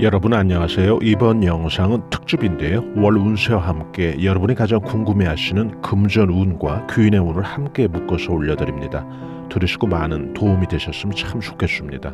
여러분 안녕하세요. 이번 영상은 특집인데요. 월 운세와 함께 여러분이 가장 궁금해하시는 금전 운과 귀인의 운을 함께 묶어서 올려드립니다. 들으시고 많은 도움이 되셨으면 참 좋겠습니다.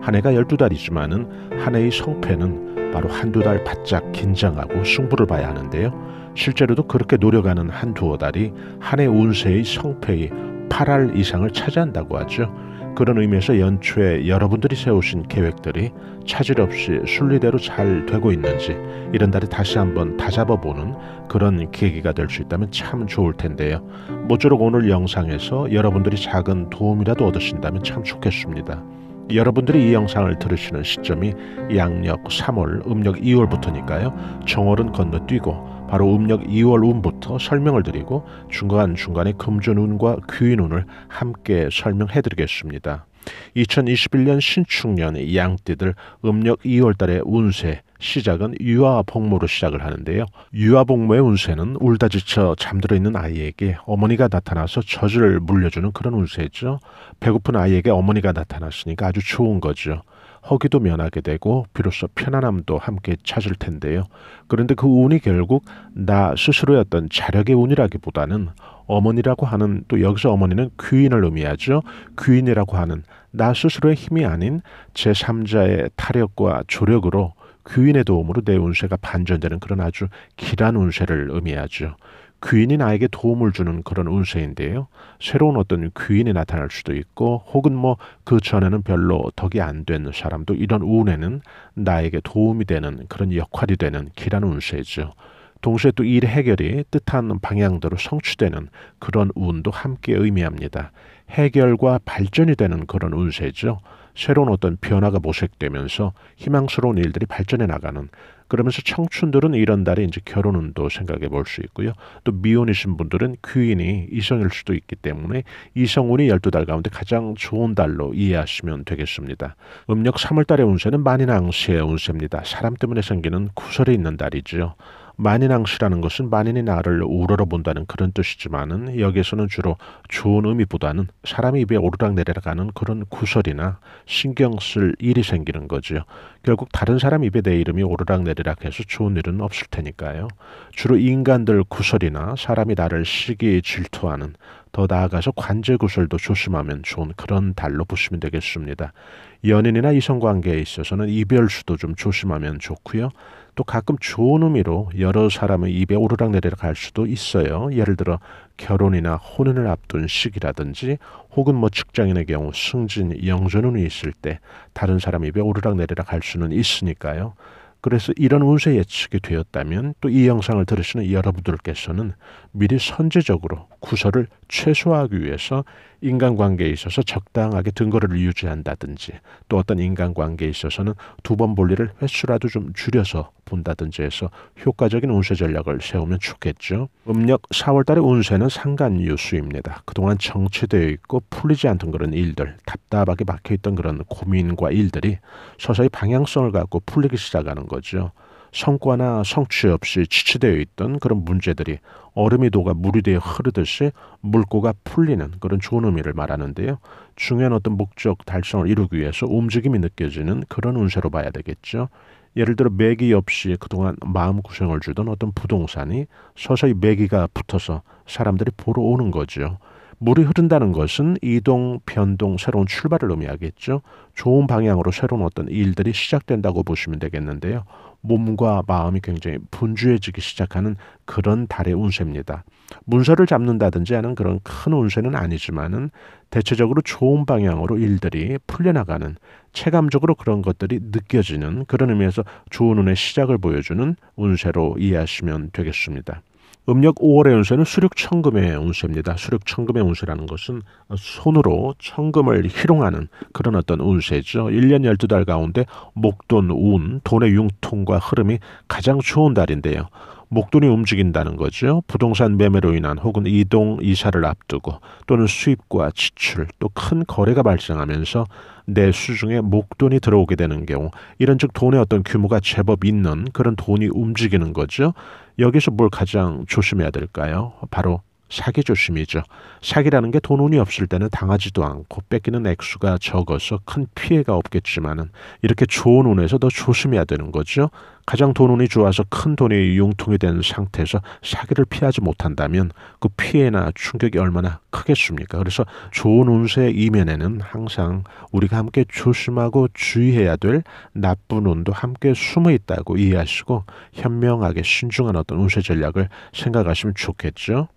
한 해가 12달이지만 은한 해의 성패는 바로 한두 달 바짝 긴장하고 승부를 봐야 하는데요. 실제로도 그렇게 노력하는 한두어 달이 한 해 운세의 성패의 8할 이상을 차지한다고 하죠. 그런 의미에서 연초에 여러분들이 세우신 계획들이 차질 없이 순리대로 잘 되고 있는지 이런 날에 다시 한번 다잡아보는 그런 계기가 될 수 있다면 참 좋을 텐데요. 모쪼록 오늘 영상에서 여러분들이 작은 도움이라도 얻으신다면 참 좋겠습니다. 여러분들이 이 영상을 들으시는 시점이 양력 3월, 음력 2월부터니까요. 정월은 건너뛰고 바로 음력 2월 운부터 설명을 드리고 중간중간에 금전운과 귀인운을 함께 설명해 드리겠습니다. 2021년 신축년 양띠들 음력 2월달의 운세 시작은 유아복무로 시작을 하는데요. 유아복무의 운세는 울다 지쳐 잠들어 있는 아이에게 어머니가 나타나서 젖을 물려주는 그런 운세죠. 배고픈 아이에게 어머니가 나타났으니까 아주 좋은 거죠. 허기도 면하게 되고 비로소 편안함도 함께 찾을 텐데요. 그런데 그 운이 결국 나스스로였던 자력의 운이라기보다는 어머니라고 하는 또 여기서 어머니는 귀인을 의미하죠. 귀인이라고 하는 나 스스로의 힘이 아닌 제3자의 타력과 조력으로 귀인의 도움으로 내 운세가 반전되는 그런 아주 길한 운세를 의미하죠. 귀인이 나에게 도움을 주는 그런 운세인데요. 새로운 어떤 귀인이 나타날 수도 있고 혹은 뭐 그 전에는 별로 덕이 안 된 사람도 이런 운에는 나에게 도움이 되는 그런 역할이 되는 길한 운세죠. 동시에 또 일 해결이 뜻하는 방향대로 성취되는 그런 운도 함께 의미합니다. 해결과 발전이 되는 그런 운세죠. 새로운 어떤 변화가 모색되면서 희망스러운 일들이 발전해 나가는 그러면서 청춘들은 이런 달에 이제 결혼운도 생각해 볼 수 있고요. 또 미혼이신 분들은 귀인이 이성일 수도 있기 때문에 이성운이 12달 가운데 가장 좋은 달로 이해하시면 되겠습니다. 음력 3월달의 운세는 만인왕세의 운세입니다. 사람 때문에 생기는 구설이 있는 달이지요. 만인왕씨라는 것은 만인이 나를 우러러 본다는 그런 뜻이지만은 여기에서는 주로 좋은 의미보다는 사람의 입에 오르락 내리락하는 그런 구설이나 신경 쓸 일이 생기는 거지요. 결국 다른 사람 입에 내 이름이 오르락 내리락해서 좋은 일은 없을 테니까요. 주로 인간들 구설이나 사람이 나를 시기 질투하는 더 나아가서 관절 구설도 조심하면 좋은 그런 달로 보시면 되겠습니다. 연인이나 이성 관계에 있어서는 이별수도 좀 조심하면 좋고요. 또 가끔 좋은 의미로 여러 사람의 입에 오르락 내리락 할 수도 있어요. 예를 들어 결혼이나 혼인을 앞둔 시기라든지 혹은 뭐 직장인의 경우 승진, 영전운이 있을 때 다른 사람 입에 오르락 내리락 할 수는 있으니까요. 그래서 이런 운세 예측이 되었다면 또 이 영상을 들으시는 여러분들께서는 미리 선제적으로 구설을 최소화하기 위해서 인간관계에 있어서 적당하게 등거를 유지한다든지 또 어떤 인간관계에 있어서는 두 번볼 일을 횟수라도 좀 줄여서 본다든지 해서 효과적인 운세 전략을 세우면 좋겠죠. 음력 4월달의 운세는 상간유수입니다. 그동안 정체되어 있고 풀리지 않던 그런 일들, 답답하게 막혀있던 그런 고민과 일들이 서서히 방향성을 갖고 풀리기 시작하는 거죠. 성과나 성취 없이 지치되어 있던 그런 문제들이 얼음이 녹아 물이 되어 흐르듯이 물고가 풀리는 그런 좋은 의미를 말하는데요. 중요한 어떤 목적 달성을 이루기 위해서 움직임이 느껴지는 그런 운세로 봐야 되겠죠. 예를 들어 매기 없이 그동안 마음 구생을 주던 어떤 부동산이 서서히 매기가 붙어서 사람들이 보러 오는 거죠. 물이 흐른다는 것은 이동, 변동, 새로운 출발을 의미하겠죠. 좋은 방향으로 새로운 어떤 일들이 시작된다고 보시면 되겠는데요. 몸과 마음이 굉장히 분주해지기 시작하는 그런 달의 운세입니다. 문서를 잡는다든지 하는 그런 큰 운세는 아니지만은 대체적으로 좋은 방향으로 일들이 풀려나가는 체감적으로 그런 것들이 느껴지는 그런 의미에서 좋은 운의 시작을 보여주는 운세로 이해하시면 되겠습니다. 음력 5월의 운세는 수륙천금의 운세입니다. 수륙천금의 운세라는 것은 손으로 천금을 희롱하는 그런 어떤 운세죠. 1년 12달 가운데 목돈, 운, 돈의 융통과 흐름이 가장 좋은 달인데요. 목돈이 움직인다는 거죠. 부동산 매매로 인한 혹은 이동, 이사를 앞두고 또는 수입과 지출 또 큰 거래가 발생하면서 내수중에 목돈이 들어오게 되는 경우 이런 즉 돈의 어떤 규모가 제법 있는 그런 돈이 움직이는 거죠. 여기서 뭘 가장 조심해야 될까요? 바로 사기 조심이죠. 사기라는 게 돈운이 없을 때는 당하지도 않고 뺏기는 액수가 적어서 큰 피해가 없겠지만은 이렇게 좋은 운에서 더 조심해야 되는 거죠. 가장 돈운이 좋아서 큰 돈이 융통이 된 상태에서 사기를 피하지 못한다면 그 피해나 충격이 얼마나 크겠습니까? 그래서 좋은 운세 이면에는 항상 우리가 함께 조심하고 주의해야 될 나쁜 운도 함께 숨어 있다고 이해하시고 현명하게 신중한 어떤 운세 전략을 생각하시면 좋겠죠.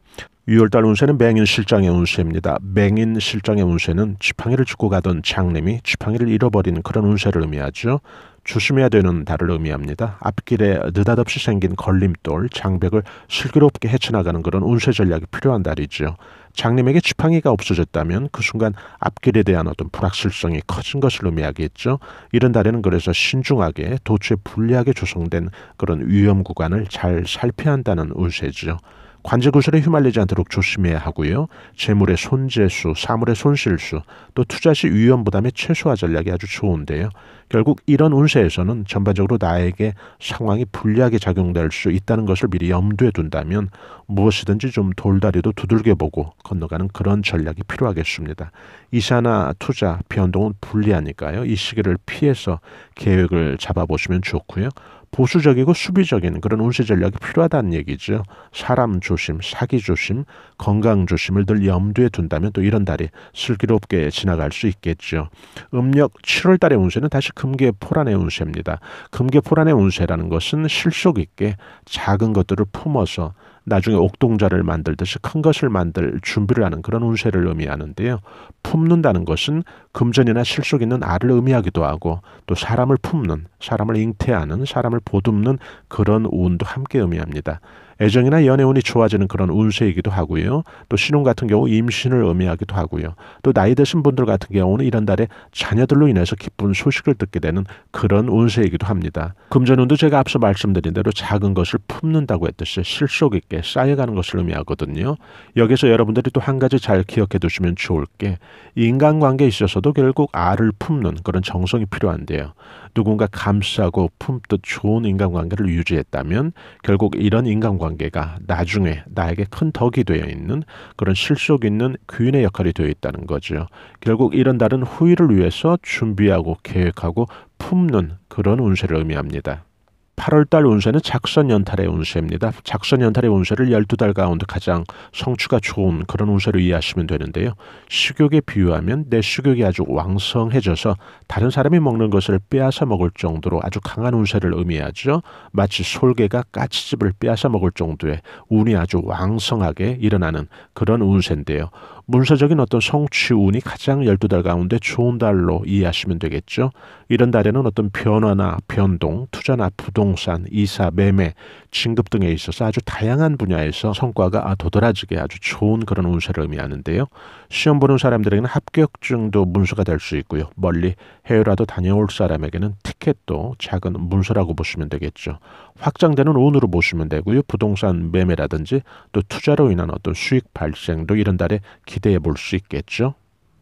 6월달 운세는 맹인 실장의 운세입니다. 맹인 실장의 운세는 지팡이를 짚고 가던 장님이 지팡이를 잃어버린 그런 운세를 의미하죠. 조심해야 되는 달을 의미합니다. 앞길에 느닷없이 생긴 걸림돌, 장벽을 슬기롭게 헤쳐나가는 그런 운세 전략이 필요한 달이죠 장님에게 지팡이가 없어졌다면 그 순간 앞길에 대한 어떤 불확실성이 커진 것을 의미하겠죠. 이런 달에는 그래서 신중하게 도처에 불리하게 조성된 그런 위험 구간을 잘 살펴야 한다는 운세죠 관제 구슬에 휘말리지 않도록 조심해야 하고요. 재물의 손재수, 사물의 손실수, 또 투자 시 위험 부담의 최소화 전략이 아주 좋은데요. 결국 이런 운세에서는 전반적으로 나에게 상황이 불리하게 작용될 수 있다는 것을 미리 염두에 둔다면 무엇이든지 좀 돌다리도 두들겨보고 건너가는 그런 전략이 필요하겠습니다. 이사나 투자, 변동은 불리하니까요. 이 시기를 피해서 계획을 잡아보시면 좋고요. 보수적이고 수비적인 그런 운세 전략이 필요하다는 얘기죠. 사람 조심, 사기 조심, 건강 조심을 늘 염두에 둔다면 또 이런 달이 슬기롭게 지나갈 수 있겠죠. 음력 7월 달의 운세는 다시 금계 포란의 운세입니다. 금계 포란의 운세라는 것은 실속 있게 작은 것들을 품어서 나중에 옥동자를 만들듯이 큰 것을 만들 준비를 하는 그런 운세를 의미하는데요. 품는다는 것은 금전이나 실속 있는 알을 의미하기도 하고 또 사람을 품는, 사람을 잉태하는, 사람을 보듬는 그런 운도 함께 의미합니다. 애정이나 연애운이 좋아지는 그런 운세이기도 하고요. 또 신혼 같은 경우 임신을 의미하기도 하고요. 또 나이 드신 분들 같은 경우는 이런 달에 자녀들로 인해서 기쁜 소식을 듣게 되는 그런 운세이기도 합니다. 금전운도 제가 앞서 말씀드린 대로 작은 것을 품는다고 했듯이 실속 있게 쌓여가는 것을 의미하거든요. 여기서 여러분들이 또 한 가지 잘 기억해 두시면 좋을 게 인간관계에 있어서도 결국 알을 품는 그런 정성이 필요한데요. 누군가 감싸고 품듯 좋은 인간관계를 유지했다면 결국 이런 인간관계 관계가 나중에 나에게 큰 덕이 되어 있는 그런 실속 있는 귀인의 역할이 되어 있다는 거죠. 결국 이런 다른 후일을 위해서 준비하고 계획하고 품는 그런 운세를 의미합니다. 8월달 운세는 작선 연탈의 운세입니다. 작선 연탈의 운세를 12달 가운데 가장 성취가 좋은 그런 운세로 이해하시면 되는데요. 식욕에 비유하면 내 식욕이 아주 왕성해져서 다른 사람이 먹는 것을 빼앗아 먹을 정도로 아주 강한 운세를 의미하죠. 마치 솔개가 까치집을 빼앗아 먹을 정도의 운이 아주 왕성하게 일어나는 그런 운세인데요. 문서적인 어떤 성취운이 가장 12달 가운데 좋은 달로 이해하시면 되겠죠. 이런 달에는 어떤 변화나 변동, 투자나 부동산, 이사, 매매, 진급 등에 있어서 아주 다양한 분야에서 성과가 아, 도드라지게 아주 좋은 그런 운세를 의미하는데요. 시험 보는 사람들에게는 합격증도 문서가 될 수 있고요. 멀리 해외라도 다녀올 사람에게는 티켓도 작은 문서라고 보시면 되겠죠. 확장되는 운으로 보시면 되고요. 부동산 매매라든지 또 투자로 인한 어떤 수익 발생도 이런 달에 기 기대해 볼수 있겠죠.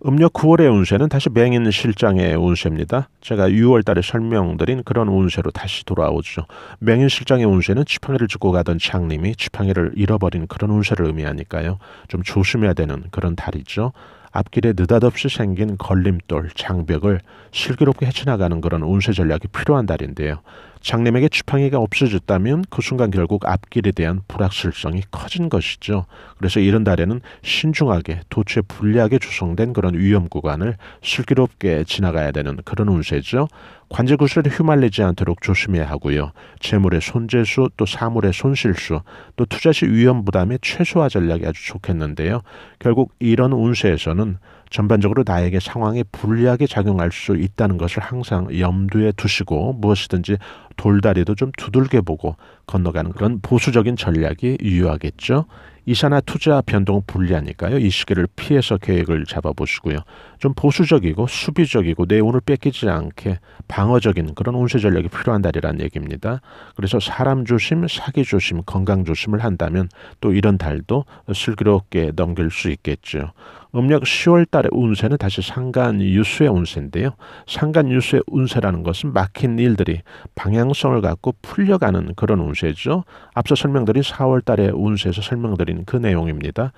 음력 9월의 운세는 다시 맹인 실장의 운세입니다. 제가 6월 달에 설명드린 그런 운세로 다시 돌아오죠. 맹인 실장의 운세는 지팡이를 짚고 가던 장님이 지팡이를 잃어버린 그런 운세를 의미하니까요. 좀 조심해야 되는 그런 달이죠. 앞길에 느닷없이 생긴 걸림돌, 장벽을 슬기롭게 헤쳐나가는 그런 운세 전략이 필요한 달인데요. 장님에게 지팡이가 없어졌다면 그 순간 결국 앞길에 대한 불확실성이 커진 것이죠. 그래서 이런 달에는 신중하게 도체 불리하게 조성된 그런 위험 구간을 슬기롭게 지나가야 되는 그런 운세죠. 관제 구슬에 휘말리지 않도록 조심해야 하고요. 재물의 손재수 또 사물의 손실수 또 투자 시 위험 부담의 최소화 전략이 아주 좋겠는데요. 결국 이런 운세에서는 전반적으로 나에게 상황에 불리하게 작용할 수 있다는 것을 항상 염두에 두시고 무엇이든지 돌다리도 좀 두들겨 보고 건너가는 그런 보수적인 전략이 유효하겠죠. 이사나 투자 변동 은 불리하니까요. 이 시기를 피해서 계획을 잡아보시고요. 좀 보수적이고 수비적이고 내 운을 뺏기지 않게 방어적인 그런 운세 전략이 필요한 달이라는 얘기입니다. 그래서 사람 조심, 사기 조심, 건강 조심을 한다면 또 이런 달도 슬기롭게 넘길 수 있겠죠. 음력 10월 달의 운세는 다시 상간 유수의 운세인데요. 상간 유수의 운세라는 것은 막힌 일들이 방향성을 갖고 풀려가는 그런 운세죠. 앞서 설명드린 4월 달의 운세에서 설명드린 그 내용입니다.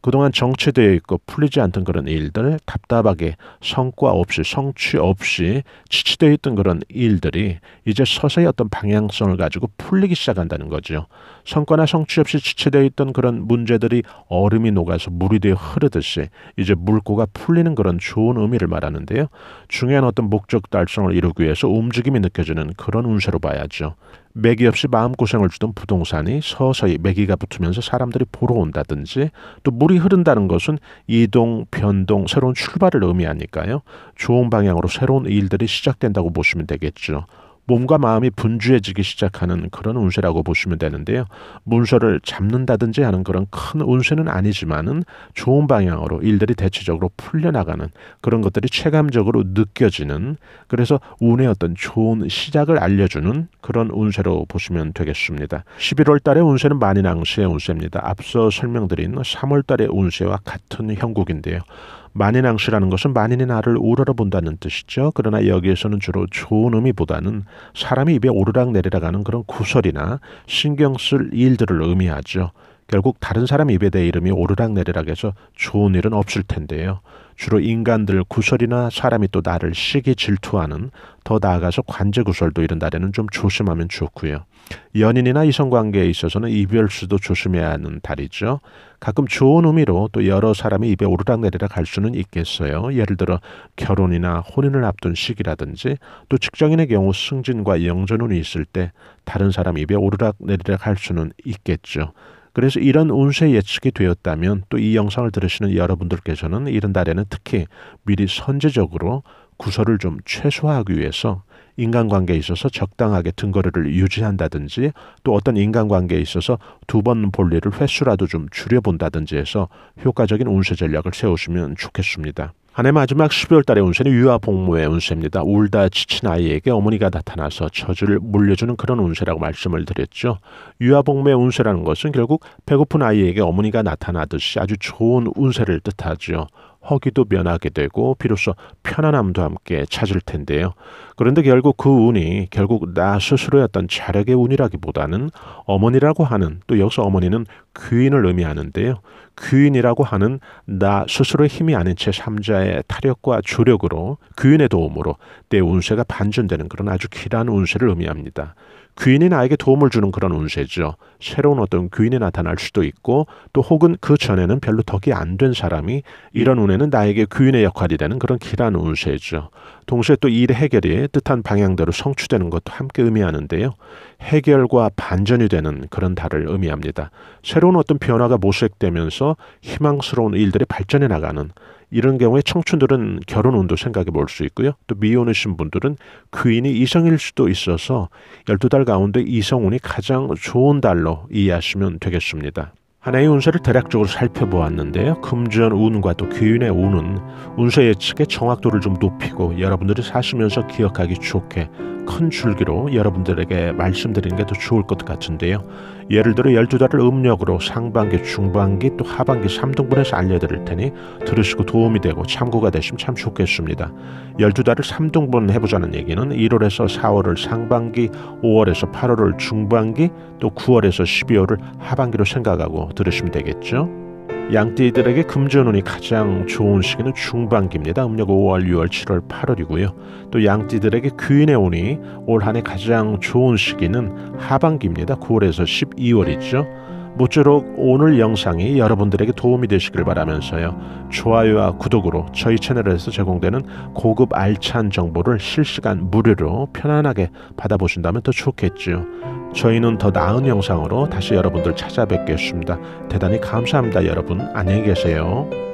그동안 정체되어 있고 풀리지 않던 그런 일들, 답답하게 성과 없이 성취 없이 지치되어 있던 그런 일들이 이제 서서히 어떤 방향성을 가지고 풀리기 시작한다는 거죠. 성과나 성취 없이 지체되어 있던 그런 문제들이 얼음이 녹아서 물이 되어 흐르듯이 이제 물고가 풀리는 그런 좋은 의미를 말하는데요. 중요한 어떤 목적 달성을 이루기 위해서 움직임이 느껴지는 그런 운세로 봐야죠. 매기 없이 마음고생을 주던 부동산이 서서히 매기가 붙으면서 사람들이 보러 온다든지 또 물이 흐른다는 것은 이동, 변동, 새로운 출발을 의미하니까요. 좋은 방향으로 새로운 일들이 시작된다고 보시면 되겠죠. 몸과 마음이 분주해지기 시작하는 그런 운세라고 보시면 되는데요. 문서를 잡는다든지 하는 그런 큰 운세는 아니지만은 좋은 방향으로 일들이 대체적으로 풀려나가는 그런 것들이 체감적으로 느껴지는 그래서 운의 어떤 좋은 시작을 알려주는 그런 운세로 보시면 되겠습니다. 11월 달의 운세는 만인왕세의 운세입니다. 앞서 설명드린 3월 달의 운세와 같은 형국인데요. 만인왕시라는 것은 만인의 나를 우러러 본다는 뜻이죠. 그러나 여기에서는 주로 좋은 의미보다는 사람이 입에 오르락 내리락 하는 그런 구설이나 신경 쓸 일들을 의미하죠. 결국 다른 사람 입에 대 이름이 오르락내리락해서 좋은 일은 없을 텐데요. 주로 인간들 구설이나 사람이 또 나를 시기 질투하는 더 나아가서 관제 구설도 이런 날에는 좀 조심하면 좋고요. 연인이나 이성관계에 있어서는 이별수도 조심해야 하는 달이죠. 가끔 좋은 의미로 또 여러 사람이 입에 오르락내리락 할 수는 있겠어요. 예를 들어 결혼이나 혼인을 앞둔 시기라든지 또 직장인의 경우 승진과 영전운이 있을 때 다른 사람 입에 오르락내리락 할 수는 있겠죠. 그래서 이런 운세 예측이 되었다면 또 이 영상을 들으시는 여러분들께서는 이런 달에는 특히 미리 선제적으로 구설을 좀 최소화하기 위해서 인간관계에 있어서 적당하게 등거래를 유지한다든지 또 어떤 인간관계에 있어서 두 번 볼 일을 횟수라도 좀 줄여본다든지 해서 효과적인 운세 전략을 세우시면 좋겠습니다. 한해 마지막 12월 달에 운세는 유아 복무의 운세입니다. 울다 지친 아이에게 어머니가 나타나서 저주를 물려주는 그런 운세라고 말씀을 드렸죠. 유아 복무의 운세라는 것은 결국 배고픈 아이에게 어머니가 나타나듯이 아주 좋은 운세를 뜻하죠. 허기도 면하게 되고 비로소 편안함도 함께 찾을 텐데요. 그런데 결국 그 운이 결국 나 스스로의 어 자력의 운이라기보다는 어머니라고 하는 또 여기서 어머니는 귀인을 의미하는데요. 귀인이라고 하는 나 스스로의 힘이 아닌 채 삼자의 타력과 주력으로 귀인의 도움으로 내 운세가 반전되는 그런 아주 길한 운세를 의미합니다. 귀인이 나에게 도움을 주는 그런 운세죠. 새로운 어떤 귀인이 나타날 수도 있고 또 혹은 그 전에는 별로 덕이 안 된 사람이 이런 운에는 나에게 귀인의 역할이 되는 그런 길한 운세죠. 동시에 또 일의 해결이 뜻한 방향대로 성취되는 것도 함께 의미하는데요. 해결과 반전이 되는 그런 달을 의미합니다. 새로운 어떤 변화가 모색되면서 희망스러운 일들이 발전해 나가는 이런 경우에 청춘들은 결혼 운도 생각해볼 수 있고요. 또 미혼이신 분들은 귀인이 이성일 수도 있어서 12달 가운데 이성운이 가장 좋은 달로 이해하시면 되겠습니다. 하나의 운세를 대략적으로 살펴보았는데요. 금전 운과 또 귀인의 운은 운세 예측의 정확도를 좀 높이고 여러분들이 사시면서 기억하기 좋게 큰 줄기로 여러분들에게 말씀드리는 게 더 좋을 것 같은데요. 예를 들어 열두 달을 음력으로 상반기, 중반기 또 하반기 3등분해서 알려드릴 테니 들으시고 도움이 되고 참고가 되시면 참 좋겠습니다. 열두 달을 3등분 해보자는 얘기는 1월에서 4월을 상반기, 5월에서 8월을 중반기, 또 9월에서 12월을 하반기로 생각하고 들으시면 되겠죠. 양띠들에게 금전운이 가장 좋은 시기는 중반기입니다. 음력 5월, 6월, 7월, 8월이고요. 또 양띠들에게 귀인의 운이 올 한해 가장 좋은 시기는 하반기입니다. 9월에서 12월이죠. 모쪼록 오늘 영상이 여러분들에게 도움이 되시길 바라면서요. 좋아요와 구독으로 저희 채널에서 제공되는 고급 알찬 정보를 실시간 무료로 편안하게 받아보신다면 더 좋겠죠. 저희는 더 나은 영상으로 다시 여러분들 찾아뵙겠습니다. 대단히 감사합니다. 여러분 안녕히 계세요.